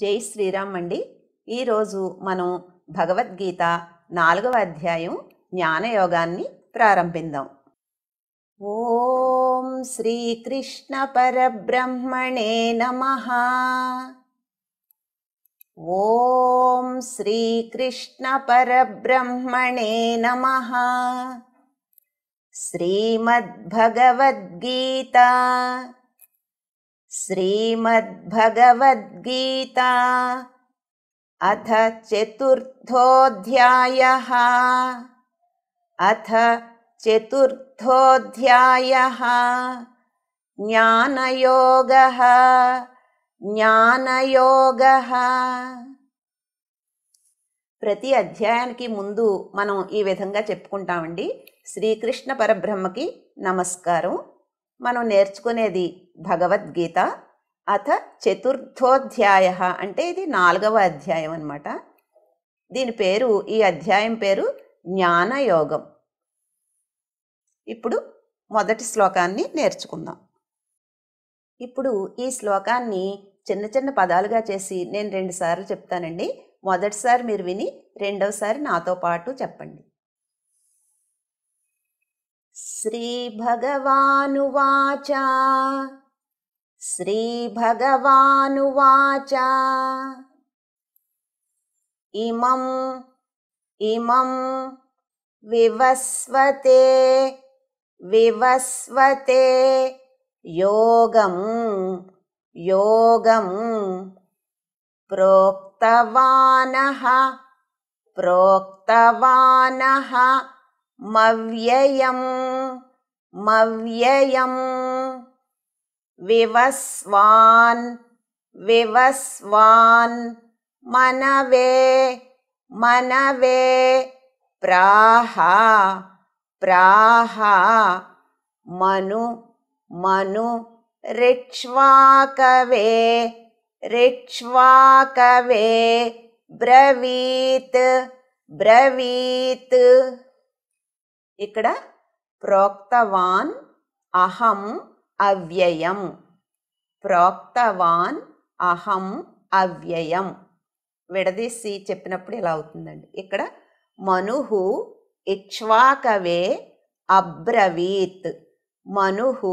జై శ్రీరామ్ అండి ఈరోజు మనం భగవద్గీత నాలుగవ అధ్యాయం జ్ఞానయోగాన్ని ప్రారంభిద్దాం ఓం శ్రీకృష్ణ పరబ్రహ్మణే నమ ఓం శ్రీకృష్ణ పరబ్రహ్మణే నమ శ్రీమద్భగవద్గీత శ్రీమద్భగవద్గీత అథ చతుర్థోధ్యాయ అథ చతుర్థోధ్యాయ జ్ఞానయోగ జ్ఞానయోగ ప్రతి అధ్యాయానికి ముందు మనం ఈ విధంగా చెప్పుకుంటామండి శ్రీకృష్ణ పరబ్రహ్మకి నమస్కారం మనం నేర్చుకునేది భగవద్గీత అథ చతుర్థోధ్యాయ అంటే ఇది నాలుగవ అధ్యాయం అనమాట దీని పేరు ఈ అధ్యాయం పేరు జ్ఞానయోగం ఇప్పుడు మొదటి శ్లోకాన్ని నేర్చుకుందాం ఇప్పుడు ఈ శ్లోకాన్ని చిన్న చిన్న పదాలుగా చేసి నేను రెండుసార్లు చెప్తానండి మొదటిసారి మీరు విని రెండవసారి నాతో పాటు చెప్పండి श्रीभगवानुवाच श्रीभगवानुवाच इमम् इमं विवस्वते विवस्वते योगं योगं प्रोक्तवानः प्रोक्तवानः मव्ययं मव्ययं विवस्वान् विवस्वान् मनवे मनवे प्राह प्राह मनु मनु ऋक्ष्वाकवे ऋक्ष्वाकवे ब्रवीत् ब्रवीत् ఇక్కడ ప్రోక్తవాన్ అహం అవ్యయం ప్రోక్తవాన్ అహం అవ్యయం విడదీసి చెప్పినప్పుడు ఇలా అవుతుందండి ఇక్కడ మనుహు ఇక్ష్వాకవే అబ్రవీత్ మనుహు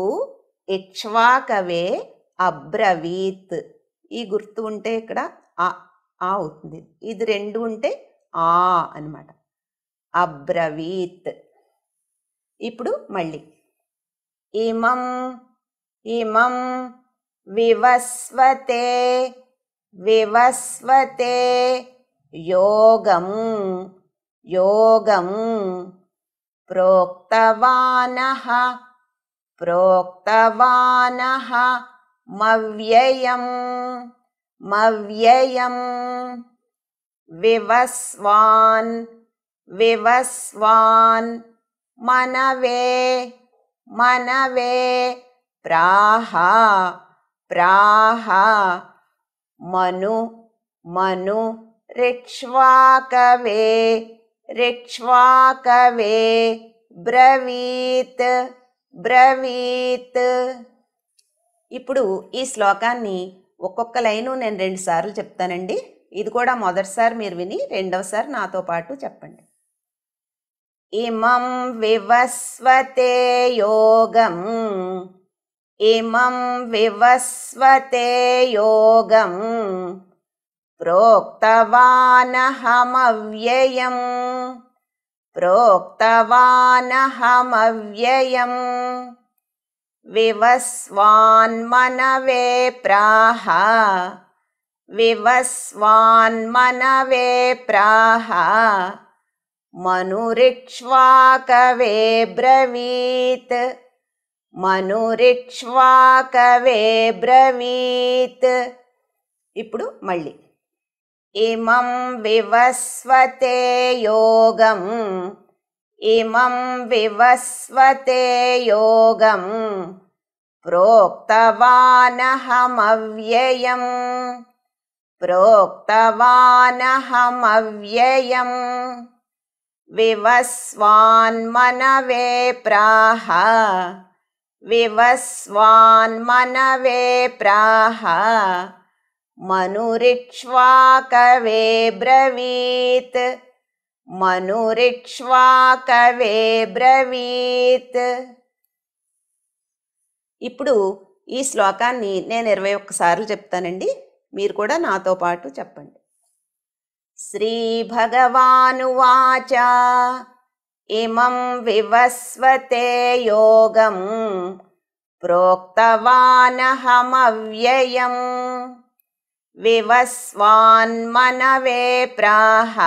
ఇక్ష్వాకవే అబ్రవీత్ ఈ గుర్తు ఉంటే ఇక్కడ ఆ ఆ అవుతుంది ఇది రెండు ఉంటే ఆ అనమాట అబ్రవీత్ इप् मल्ली इमं इमं विवस्वते विवस्वते योगं योगं प्रोक्तवानः प्रोक्तवानः मव्ययं मव्ययं विवस्वान् विवस्वान् మనవే మనవే ప్రాహ ప్రాహ మను మను రిక్ష్వాకవే రిక్ష్వాకవే బ్రవీత్ బ్రవీత్ ఇప్పుడు ఈ శ్లోకాన్ని ఒక్కొక్క లైను నేను రెండుసార్లు చెప్తానండి ఇది కూడా మొదటిసారి మీరు విని రెండవసారి నాతో పాటు చెప్పండి इमं विवस्वते योगम् इमं विवस्वते योगम् प्रोक्तवानहमव्ययम् प्रोक्तवानहमव्ययम् विवस्वान्मनवे प्राह विवस्वान्मनवे प्राह मनुरिक्ष्वाकवे ब्रवीत् मनुरिक्ष्वाकवे ब्रवीत् इप्पुडु मल्लि इमं विवस्वते योगम् इमं विवस्वते योगम् प्रोक्तवानहमव्ययम् प्रोक्तवानहमव्ययम् మనవే ప్రాహ विवस्वान्मनवे प्राह బ్రవీత్ ब्रवीत् మనురిక్ష్వాకవే బ్రవీత్ ఇప్పుడు ఈ శ్లోకాన్ని నేను ఇరవై ఒక్కసార్లు చెప్తానండి మీరు కూడా నాతో పాటు చెప్పండి श्रीभगवानुवाच इमं विवस्वते योगं प्रोक्तवानहमव्ययम् विवस्वान्मनवे प्राह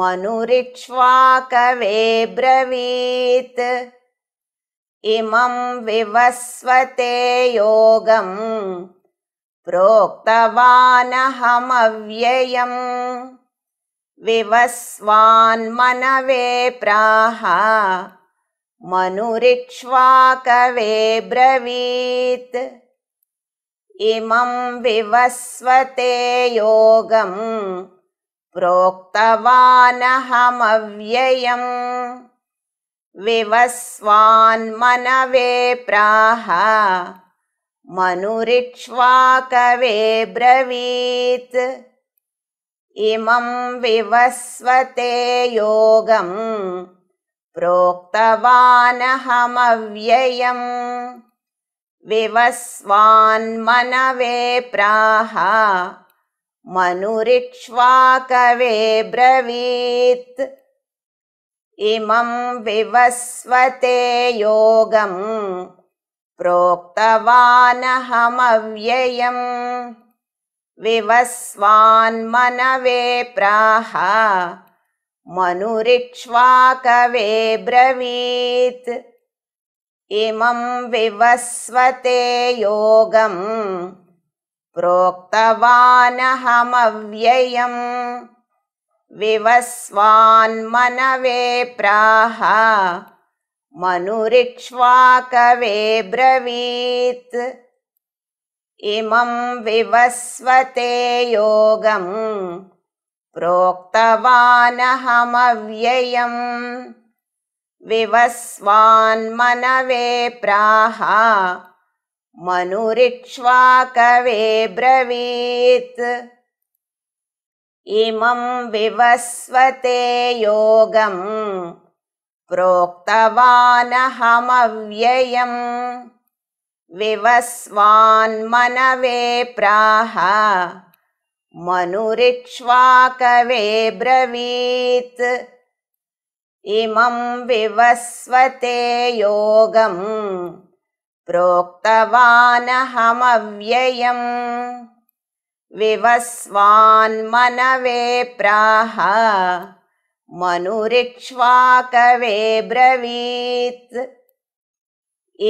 मनुरिक्ष्वाकवे ब्रवीत् इमं विवस्वते योगम् प्रोक्तवानहमव्ययम् विवस्वान्मनवे प्राह मनुरिक्ष्वाकवे ब्रवीत् इमं विवस्वते योगं प्रोक्तवानहमव्ययम् विवस्वान्मनवे प्राह मनुरिक्ष्वाकवे ब्रवीत् इमं विवस्वते योगं प्रोक्तवानहमव्ययम् विवस्वान्मनवे प्राह मनुरिक्ष्वाकवे ब्रवीत् इमं विवस्वते योगम् प्रोक्तवानहमव्ययं विवस्वान्मनवे प्राह मनुरिक्ष्वाकवे ब्रवीत् इमं विवस्वते योगम् विवस्वान्मनवे प्राह मनुरिक्ष्वाकवे ब्रवीत् इमं विवस्वते योगम् प्रोक्तवानहमव्ययम् विवस्वान्मनवे प्राह मनुरिक्ष्वाकवे ब्रवीत् इमं विवस्वते योगम् प्रोक्तवानहमव्ययम् विवस्वान्मनवे प्राह मनुरिक्ष्वाकवे ब्रवीत् इमं विवस्वते योगं प्रोक्तवानहमव्ययं विवस्वान्मनवे प्राह मनुरिक्ष्वाकवे ब्रवीत्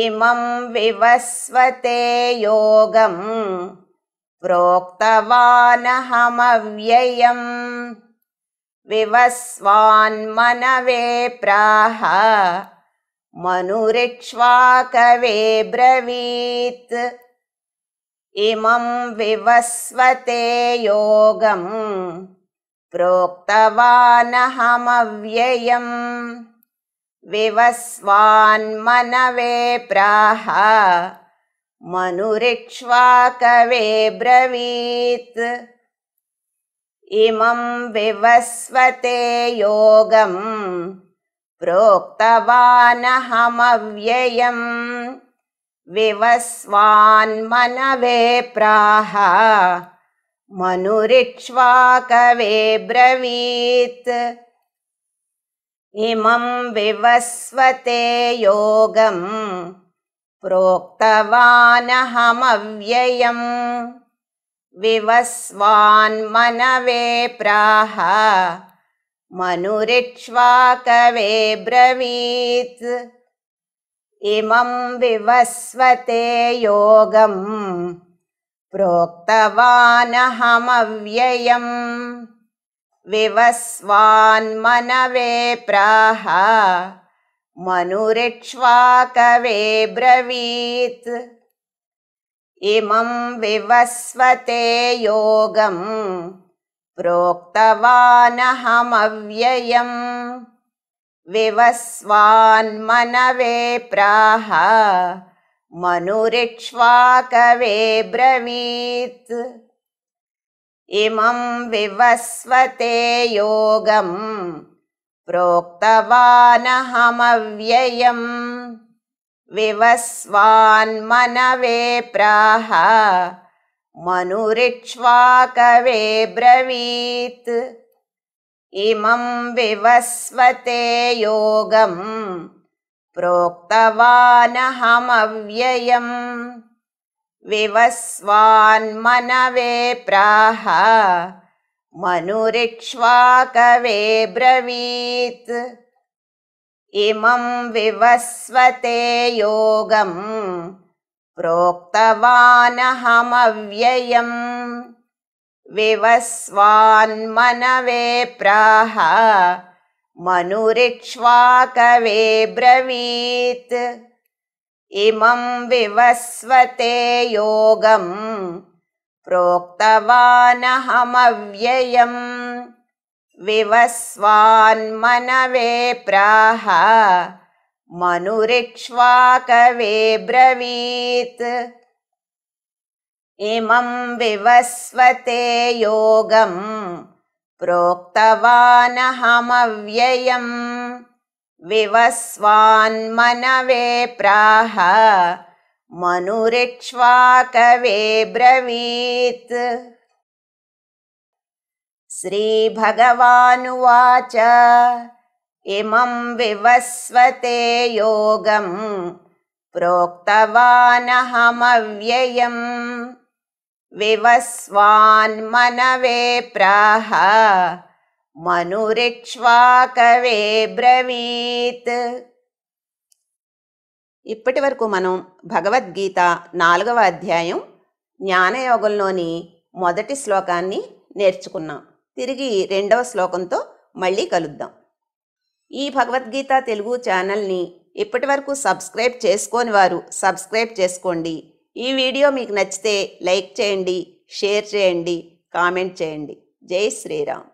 इमं विवस्वते योगं प्रोक्तवानहमव्ययम् विवस्वान्मनवे प्राह मनुरिक्ष्वाकवे ब्रवीत् इमं विवस्वते योगम् प्रोक्तवानहमव्ययम् विवस्वान्मनवे प्राह मनुरिक्ष्वाकवे ब्रवीत् इमं विवस्वते योगम् प्रोक्तवानहमव्ययम् विवस्वान्मनवे प्राह मनुरिक्ष्वाकवे ब्रवीत् इमं विवस्वते योगं प्रोक्तवानहमव्ययम् विवस्वान्मनवे प्राह मनुरिक्ष्वाकवे ब्रवीत् इमं विवस्वते योगम् प्रोक्तवानहमव्ययम् विवस्वान्मनवे प्राह मनुरिक्ष्वाकवे ब्रवीत् इमं विवस्वते योगम् विवस्वान्मनवे प्राह मनुरिक्ष्वा कवे ब्रवीत् इमं विवस्वते योगं प्रोक्तवानहमव्ययं विवस्वान्मनवेप्रह मनुरिक्ष्वा कवे ब्रवीत् इमं विवस्वते योगम् प्रोक्तवानहमव्ययम् विवस्वान्मनवे प्राह मनुरिक्ष्वाकवे ब्रवीत् इमं विवस्वते योगम् प्रोक्तवानहमव्ययम् प्राह मनुरिक्ष्वाकवे ब्रवीत् इमं विवस्वते योगं प्रोक्तवानहमव्ययम् विवस्वान्मनवे प्राह मनुरिक्ष्वाकवे ब्रवीत् इमं विवस्वते योगम् प्रोक्तवानहमव्ययम् विवस्वान्मनवे प्राह मनुरिक्ष्वाकवे ब्रवीत् श्रीभगवानुवाच इमं विवस्वते योगम् प्रोक्तवानहमव्ययम् వివస్వాన్ विवस्वान्मनवे प्राह మనురిక్ష్వాకవే బ్రవీత్ ఇప్పటి వరకు మనం భగవద్గీత నాలుగవ అధ్యాయం జ్ఞానయోగంలోని మొదటి శ్లోకాన్ని నేర్చుకున్నాం తిరిగి రెండవ శ్లోకంతో మళ్ళీ కలుద్దాం ఈ భగవద్గీత తెలుగు ఛానల్ని ఇప్పటి వరకు సబ్స్క్రైబ్ చేసుకోని వారు సబ్స్క్రైబ్ చేసుకోండి ఈ వీడియో మీకు నచ్చితే లైక్ చేయండి షేర్ చేయండి కామెంట్ చేయండి జై శ్రీరామ్